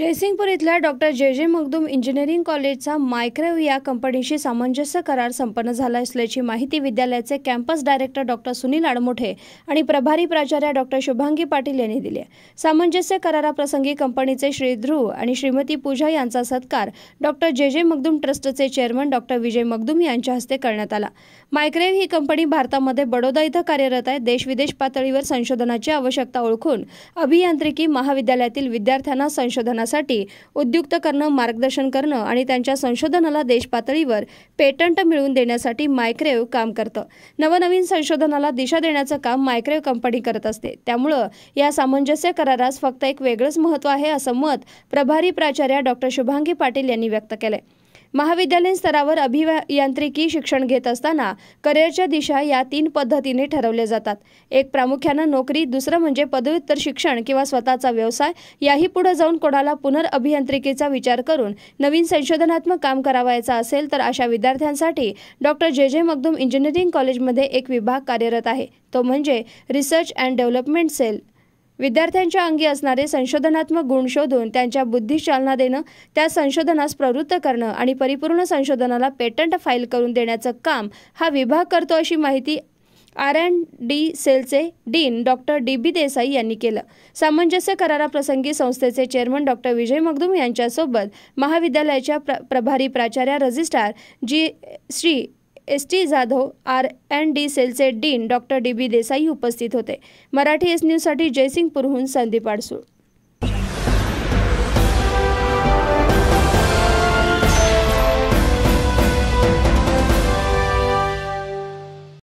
जयसिंगपूर इथल्या डॉक्टर जे जे मगदूम इंजिनिअरिंग कॉलेजचा मायक्रेव या कंपनीशी सामंजस्य करार संपन्न झाला असल्याची माहिती विद्यालयाचे campus director doctor Sunil Admothe आणि प्रभारी प्राचार्य डॉक्टर शुभांगी पाटील यांनी दिली सामंजस्य कराराप्रसंगी कंपनीचे श्री ध्रुव आणि श्रीमती पूजा यांचा सत्कार डॉक्टर जे जे मगदूम ट्रस्टचे चेअरमन डॉक्टर विजय मगदूम यांच्या हस्ते करण्यात आला मायक्रेव ही कंपनी भारतामध्ये बडोदा इथं कार्यरत आहे देशविदेश पातळीवर संशोधनाची आवश्यकता ओळखून अभियांत्रिकी महाविद्यालयातील विद्यार्थ्यांना संशोधना साठी उद्युक्त करणं मार्गदर्शन करणं आणि त्यांच्या संशोधनाला देशपातळीवर पेटंट मिळवून देण्यासाठी मायक्रेव्ह काम करतं नवनवीन संशोधनाला दिशा देण्याचं काम मायक्रेव्ह कंपनी करत असते त्यामुळं या सामंजस्य करारास फक्त एक वेगळंच महत्त्व आहे असं मत प्रभारी प्राचार्य डॉक्टर शुभांगी पाटील यांनी व्यक्त केलं महाविद्यालयीन स्तरावर अभियांत्रिकी शिक्षण घेत असताना करिअरच्या दिशा या तीन पद्धतीने ठरवल्या जातात एक प्रामुख्यानं नोकरी दुसरं म्हणजे पदव्युत्तर शिक्षण किंवा स्वतःचा व्यवसाय याही पुढे जाऊन कोणाला पुनर्अभियांत्रिकीचा विचार करून नवीन संशोधनात्मक काम करावायचा असेल तर अशा विद्यार्थ्यांसाठी डॉक्टर जे जे मगदूम इंजिनिअरिंग कॉलेजमध्ये एक विभाग कार्यरत आहे तो म्हणजे रिसर्च अँड डेव्हलपमेंट सेल विद्यार्थ्यांच्या अंगी असणारे संशोधनात्मक गुण शोधून त्यांच्या बुद्धी चालना देणं त्या संशोधनास प्रवृत्त करणं आणि परिपूर्ण संशोधनाला पेटंट फाईल करून देण्याचं काम हा विभाग करतो अशी माहिती आर अँड डी सेलचे dean doctor D B Desai यांनी केलं सामंजस्य कराराप्रसंगी संस्थेचे चेअरमन डॉक्टर विजय मगदूम यांच्यासोबत महाविद्यालयाच्या प्र प्रभारी प्राचार्या registrar ji Shri S T Jadhav R N D सेलचे dean doctor D B Desai उपस्थित होते मराठी एस न्यूजसाठी जयसिंगपूरहून संदीप आडसूळ